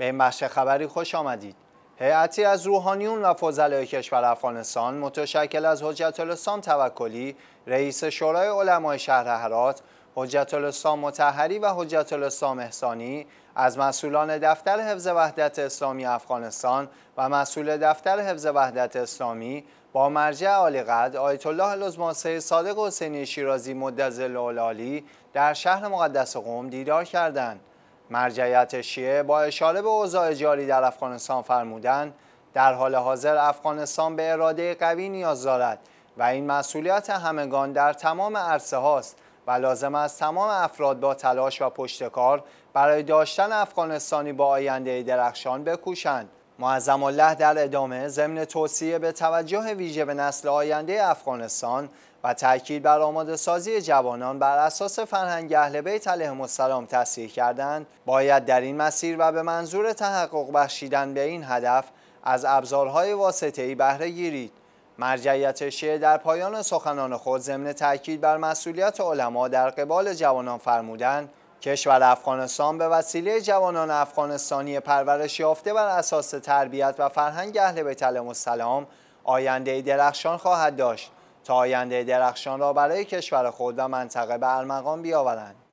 به این بخش خبری خوش آمدید. هیئتی از روحانیون و فضلای کشور افغانستان متشکل از حجت الاسلام توکلی، رئیس شورای علمای شهر هرات، حجت الاسلام متحری و حجت الاسلام احسانی از مسئولان دفتر حفظ وحدت اسلامی افغانستان و مسئول دفتر حفظ وحدت اسلامی با مرجع عالی قد آیت الله لزماسه صادق حسینی شیرازی مدزل العالی در شهر مقدس قوم دیدار کردند. مرجعیت شیعه با اشاره به اوضاع جاری در افغانستان فرمودند در حال حاضر افغانستان به اراده قوی نیاز دارد و این مسئولیت همگان در تمام عرصه هاست و لازم است تمام افراد با تلاش و پشتکار برای داشتن افغانستانی با آینده درخشان بکوشند معظم الله در ادامه ضمن توصیه به توجه ویژه به نسل آینده افغانستان و تاکید بر آماده سازی جوانان بر اساس فرهنگ اهل بیت علیهم السلام تصریح کردند باید در این مسیر و به منظور تحقق بخشیدن به این هدف از ابزارهای ای بهره گیرید مرجعیت شیعه در پایان سخنان خود ضمن تاکید بر مسئولیت علما در قبال جوانان فرمودند کشور افغانستان به وسیله جوانان افغانستانی پرورش یافته بر اساس تربیت و فرهنگ اهل بیت علیهم السلام آینده درخشان خواهد داشت تا آینده درخشان را برای کشور خود و منطقه به ارمغان بیاورند